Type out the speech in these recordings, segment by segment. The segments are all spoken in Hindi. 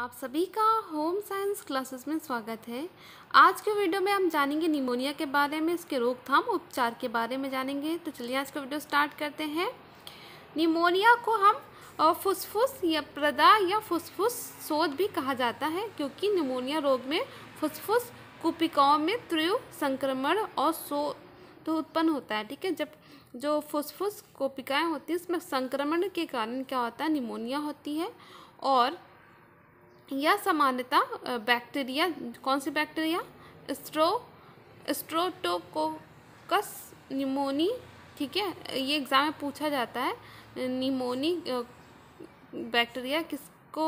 आप सभी का होम साइंस क्लासेस में स्वागत है आज के वीडियो में हम जानेंगे निमोनिया के बारे में इसके रोकथाम उपचार के बारे में जानेंगे तो चलिए आज का वीडियो स्टार्ट करते हैं निमोनिया को हम फुसफुस या प्रदा या फुसफुस शोध भी कहा जाता है क्योंकि निमोनिया रोग में फुसफुस कुपिकाओं में त्रिव संक्रमण और सो तो उत्पन्न होता है ठीक है जब जो फुसफुस कोपिकाएँ होती हैं उसमें संक्रमण के कारण क्या होता है निमोनिया होती है और यह सामान्यता बैक्टीरिया कौन सी बैक्टीरिया स्ट्रो स्ट्रोटोकोकस निमोनी ठीक है ये एग्ज़ाम में पूछा जाता है निमोनी बैक्टीरिया किसको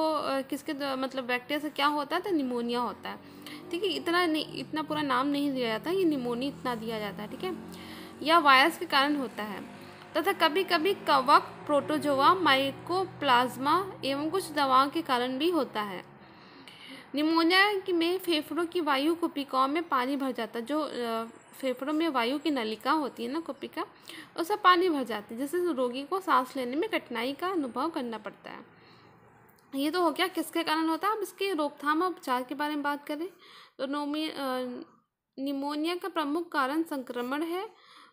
किसके मतलब बैक्टीरिया से क्या होता है तो निमोनिया होता है ठीक है इतना नहीं इतना पूरा नाम नहीं दिया जाता ये निमोनी इतना दिया जाता है ठीक है यह वायरस के कारण होता है तथा कभी कभी कवक प्रोटोजोआ माइकोप्लाज्मा एवं कुछ दवाओं के कारण भी होता है निमोनिया में फेफड़ों की वायु कुपिकाओं में पानी भर जाता है जो फेफड़ों में वायु की नलिका होती है ना कुपिका उसमें पानी भर जाती है जिससे रोगी को सांस लेने में कठिनाई का अनुभव करना पड़ता है ये तो हो गया किसके कारण होता है अब इसके रोकथाम और उपचार के बारे में बात करें तो नोमी निमोनिया का प्रमुख कारण संक्रमण है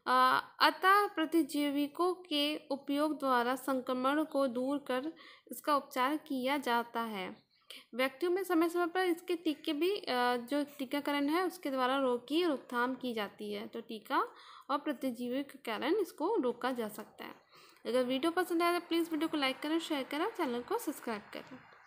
अतः प्रतिजीविकों के उपयोग द्वारा संक्रमण को दूर कर इसका उपचार किया जाता है व्यक्तियों में समय समय पर इसके टीके भी जो टीकाकरण है उसके द्वारा रोग की रोकथाम की जाती है तो टीका और प्रतिजीवी के कारण इसको रोका जा सकता है अगर वीडियो पसंद आया तो प्लीज़ वीडियो को लाइक करें शेयर करें चैनल को सब्सक्राइब करें